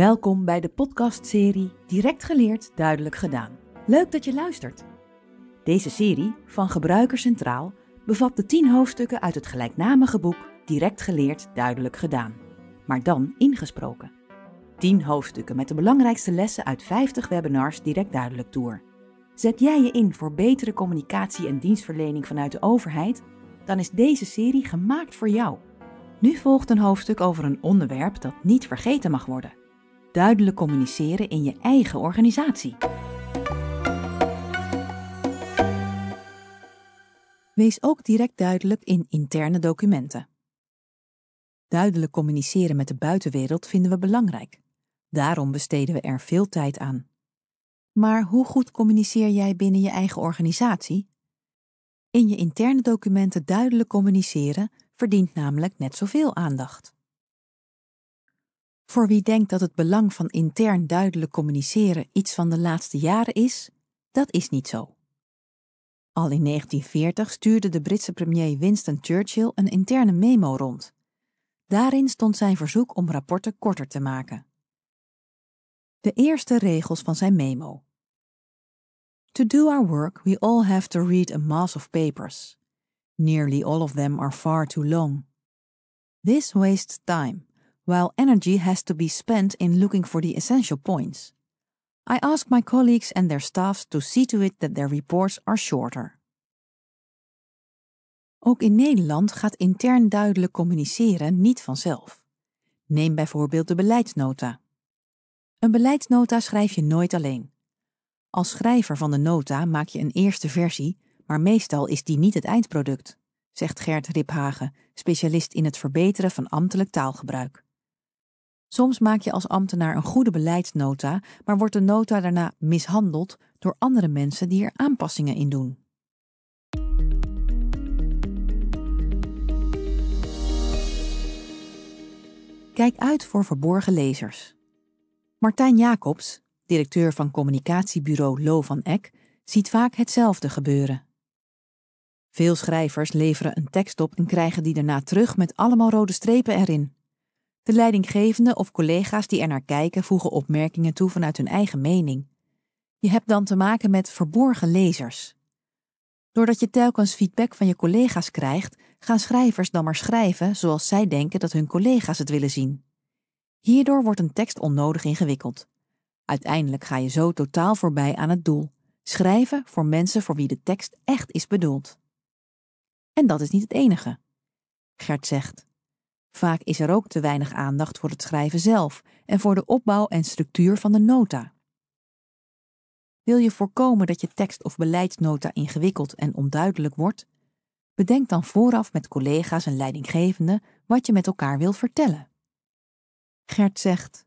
Welkom bij de podcastserie Direct geleerd, duidelijk gedaan. Leuk dat je luistert. Deze serie van Gebruiker Centraal bevat de 10 hoofdstukken uit het gelijknamige boek Direct geleerd, duidelijk gedaan, maar dan ingesproken. 10 hoofdstukken met de belangrijkste lessen uit 50 webinars direct duidelijk door. Zet jij je in voor betere communicatie en dienstverlening vanuit de overheid? Dan is deze serie gemaakt voor jou. Nu volgt een hoofdstuk over een onderwerp dat niet vergeten mag worden duidelijk communiceren in je eigen organisatie. Wees ook direct duidelijk in interne documenten. Duidelijk communiceren met de buitenwereld vinden we belangrijk. Daarom besteden we er veel tijd aan. Maar hoe goed communiceer jij binnen je eigen organisatie? In je interne documenten duidelijk communiceren verdient namelijk net zoveel aandacht. Voor wie denkt dat het belang van intern duidelijk communiceren iets van de laatste jaren is, dat is niet zo. Al in 1940 stuurde de Britse premier Winston Churchill een interne memo rond. Daarin stond zijn verzoek om rapporten korter te maken. De eerste regels van zijn memo. To do our work, we all have to read a mass of papers. Nearly all of them are far too long. This wastes time while energy has to be spent in looking for the essential points. I ask my colleagues and their staffs to see to it that their reports are shorter. Ook in Nederland gaat intern duidelijk communiceren niet vanzelf. Neem bijvoorbeeld de beleidsnota. Een beleidsnota schrijf je nooit alleen. Als schrijver van de nota maak je een eerste versie, maar meestal is die niet het eindproduct, zegt Gert Riphagen, specialist in het verbeteren van ambtelijk taalgebruik. Soms maak je als ambtenaar een goede beleidsnota, maar wordt de nota daarna mishandeld door andere mensen die er aanpassingen in doen. Kijk uit voor verborgen lezers. Martijn Jacobs, directeur van communicatiebureau Lo van Eck, ziet vaak hetzelfde gebeuren. Veel schrijvers leveren een tekst op en krijgen die daarna terug met allemaal rode strepen erin. De leidinggevende of collega's die er naar kijken voegen opmerkingen toe vanuit hun eigen mening. Je hebt dan te maken met verborgen lezers. Doordat je telkens feedback van je collega's krijgt, gaan schrijvers dan maar schrijven zoals zij denken dat hun collega's het willen zien. Hierdoor wordt een tekst onnodig ingewikkeld. Uiteindelijk ga je zo totaal voorbij aan het doel: schrijven voor mensen voor wie de tekst echt is bedoeld. En dat is niet het enige. Gert zegt: Vaak is er ook te weinig aandacht voor het schrijven zelf en voor de opbouw en structuur van de nota. Wil je voorkomen dat je tekst of beleidsnota ingewikkeld en onduidelijk wordt? Bedenk dan vooraf met collega's en leidinggevenden wat je met elkaar wil vertellen. Gert zegt: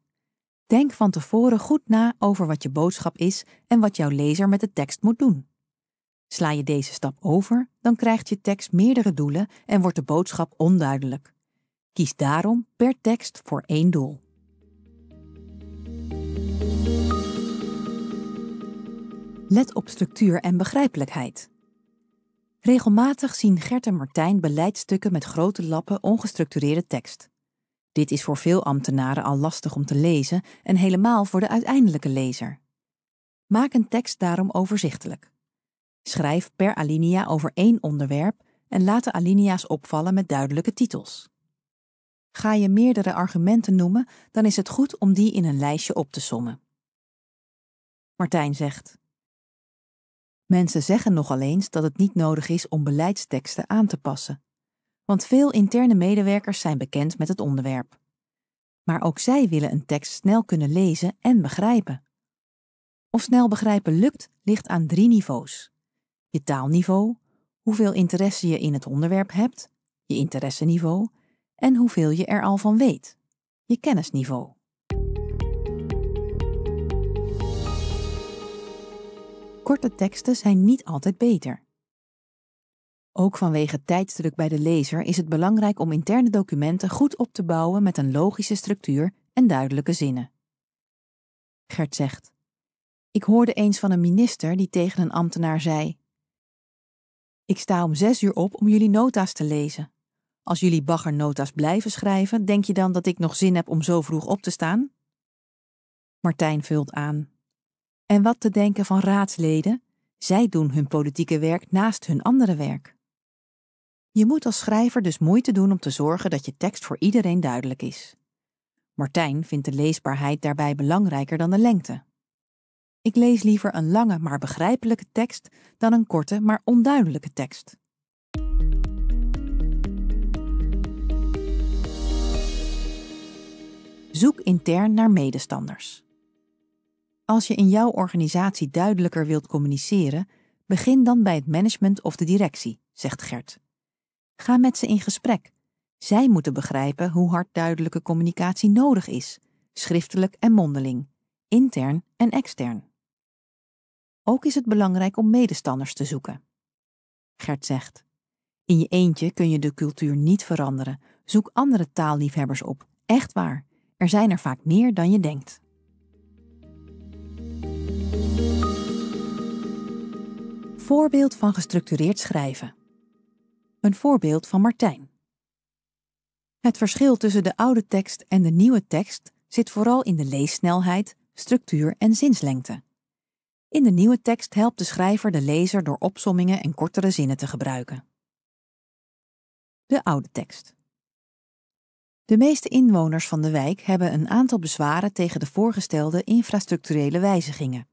Denk van tevoren goed na over wat je boodschap is en wat jouw lezer met de tekst moet doen. Sla je deze stap over, dan krijgt je tekst meerdere doelen en wordt de boodschap onduidelijk. Kies daarom per tekst voor één doel. Let op structuur en begrijpelijkheid. Regelmatig zien Gert en Martijn beleidstukken met grote lappen ongestructureerde tekst. Dit is voor veel ambtenaren al lastig om te lezen en helemaal voor de uiteindelijke lezer. Maak een tekst daarom overzichtelijk. Schrijf per alinea over één onderwerp en laat de alinea's opvallen met duidelijke titels. Ga je meerdere argumenten noemen, dan is het goed om die in een lijstje op te sommen. Martijn zegt: Mensen zeggen nogal eens dat het niet nodig is om beleidsteksten aan te passen, want veel interne medewerkers zijn bekend met het onderwerp. Maar ook zij willen een tekst snel kunnen lezen en begrijpen. Of snel begrijpen lukt, ligt aan drie niveaus: je taalniveau, hoeveel interesse je in het onderwerp hebt, je interesseniveau en hoeveel je er al van weet, je kennisniveau. Korte teksten zijn niet altijd beter. Ook vanwege tijdsdruk bij de lezer is het belangrijk om interne documenten goed op te bouwen met een logische structuur en duidelijke zinnen. Gert zegt: Ik hoorde eens van een minister die tegen een ambtenaar zei: Ik sta om zes uur op om jullie nota's te lezen. Als jullie baggernota's blijven schrijven, denk je dan dat ik nog zin heb om zo vroeg op te staan? Martijn vult aan. En wat te denken van raadsleden? Zij doen hun politieke werk naast hun andere werk. Je moet als schrijver dus moeite doen om te zorgen dat je tekst voor iedereen duidelijk is. Martijn vindt de leesbaarheid daarbij belangrijker dan de lengte. Ik lees liever een lange maar begrijpelijke tekst dan een korte maar onduidelijke tekst. Zoek intern naar medestanders. Als je in jouw organisatie duidelijker wilt communiceren, begin dan bij het management of de directie, zegt Gert. Ga met ze in gesprek. Zij moeten begrijpen hoe hard duidelijke communicatie nodig is, schriftelijk en mondeling, intern en extern. Ook is het belangrijk om medestanders te zoeken. Gert zegt: In je eentje kun je de cultuur niet veranderen. Zoek andere taalliefhebbers op, echt waar. Er zijn er vaak meer dan je denkt. Voorbeeld van gestructureerd schrijven. Een voorbeeld van Martijn. Het verschil tussen de oude tekst en de nieuwe tekst zit vooral in de leessnelheid, structuur en zinslengte. In de nieuwe tekst helpt de schrijver de lezer door opsommingen en kortere zinnen te gebruiken. De oude tekst. De meeste inwoners van de wijk hebben een aantal bezwaren tegen de voorgestelde infrastructurele wijzigingen.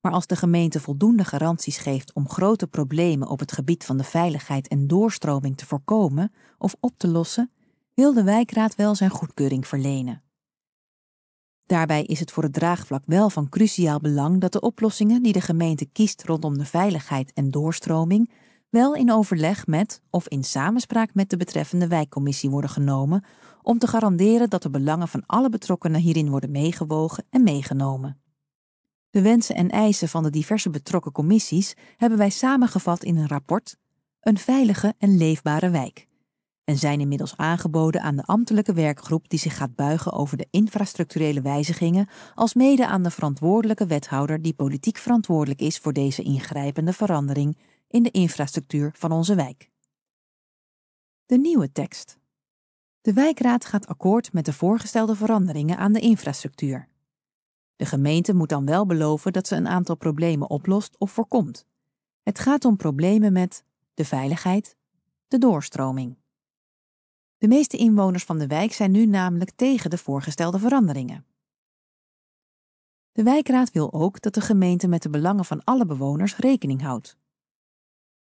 Maar als de gemeente voldoende garanties geeft om grote problemen op het gebied van de veiligheid en doorstroming te voorkomen of op te lossen, wil de wijkraad wel zijn goedkeuring verlenen. Daarbij is het voor het draagvlak wel van cruciaal belang dat de oplossingen die de gemeente kiest rondom de veiligheid en doorstroming wel in overleg met of in samenspraak met de betreffende wijkcommissie worden genomen om te garanderen dat de belangen van alle betrokkenen hierin worden meegewogen en meegenomen. De wensen en eisen van de diverse betrokken commissies hebben wij samengevat in een rapport Een veilige en leefbare wijk en zijn inmiddels aangeboden aan de ambtelijke werkgroep die zich gaat buigen over de infrastructurele wijzigingen, als mede aan de verantwoordelijke wethouder die politiek verantwoordelijk is voor deze ingrijpende verandering in de infrastructuur van onze wijk. De nieuwe tekst. De wijkraad gaat akkoord met de voorgestelde veranderingen aan de infrastructuur. De gemeente moet dan wel beloven dat ze een aantal problemen oplost of voorkomt. Het gaat om problemen met de veiligheid, de doorstroming. De meeste inwoners van de wijk zijn nu namelijk tegen de voorgestelde veranderingen. De wijkraad wil ook dat de gemeente met de belangen van alle bewoners rekening houdt.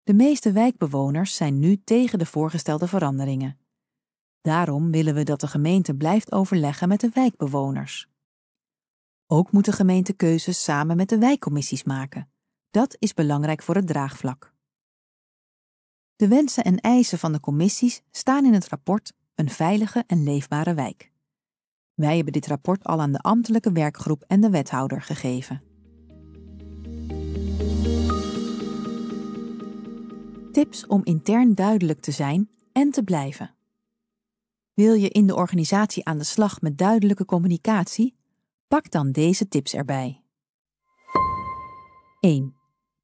De meeste wijkbewoners zijn nu tegen de voorgestelde veranderingen. Daarom willen we dat de gemeente blijft overleggen met de wijkbewoners. Ook moet de gemeente keuzes samen met de wijkcommissies maken. Dat is belangrijk voor het draagvlak. De wensen en eisen van de commissies staan in het rapport Een veilige en leefbare wijk. Wij hebben dit rapport al aan de ambtelijke werkgroep en de wethouder gegeven. Tips om intern duidelijk te zijn en te blijven. Wil je in de organisatie aan de slag met duidelijke communicatie? Pak dan deze tips erbij. 1.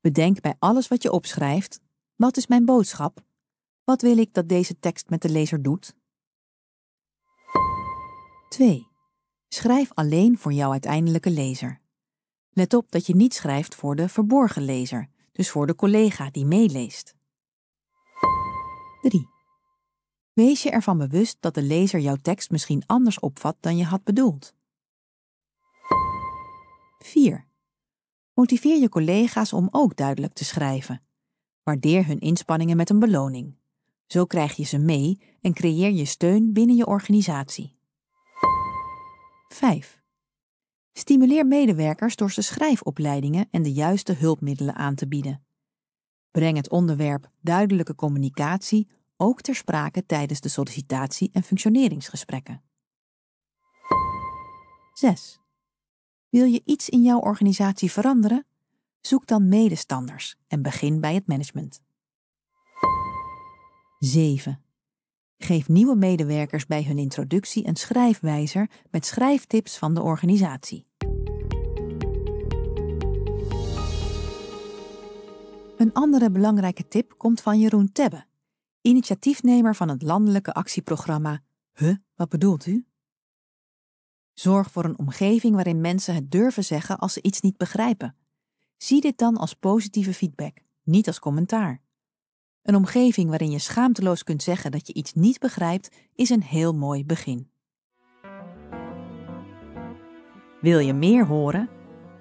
Bedenk bij alles wat je opschrijft: wat is mijn boodschap? Wat wil ik dat deze tekst met de lezer doet? 2. Schrijf alleen voor jouw uiteindelijke lezer. Let op dat je niet schrijft voor de verborgen lezer, dus voor de collega die meeleest. 3. Wees je ervan bewust dat de lezer jouw tekst misschien anders opvat dan je had bedoeld. 4. Motiveer je collega's om ook duidelijk te schrijven. Waardeer hun inspanningen met een beloning. Zo krijg je ze mee en creëer je steun binnen je organisatie. 5. Stimuleer medewerkers door ze schrijfopleidingen en de juiste hulpmiddelen aan te bieden. Breng het onderwerp duidelijke communicatie ook ter sprake tijdens de sollicitatie- en functioneringsgesprekken. 6. Wil je iets in jouw organisatie veranderen? Zoek dan medestanders en begin bij het management. 7. Geef nieuwe medewerkers bij hun introductie een schrijfwijzer met schrijftips van de organisatie. Een andere belangrijke tip komt van Jeroen Tebbe, initiatiefnemer van het landelijke actieprogramma Huh, wat bedoelt u? Zorg voor een omgeving waarin mensen het durven zeggen als ze iets niet begrijpen. Zie dit dan als positieve feedback, niet als commentaar. Een omgeving waarin je schaamteloos kunt zeggen dat je iets niet begrijpt, is een heel mooi begin. Wil je meer horen?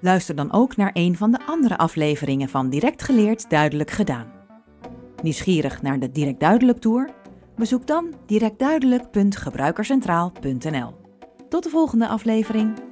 Luister dan ook naar een van de andere afleveringen van Direct Geleerd Duidelijk Gedaan. Nieuwsgierig naar de Direct Duidelijk Tour? Bezoek dan directduidelijk.gebruikercentraal.nl. Tot de volgende aflevering.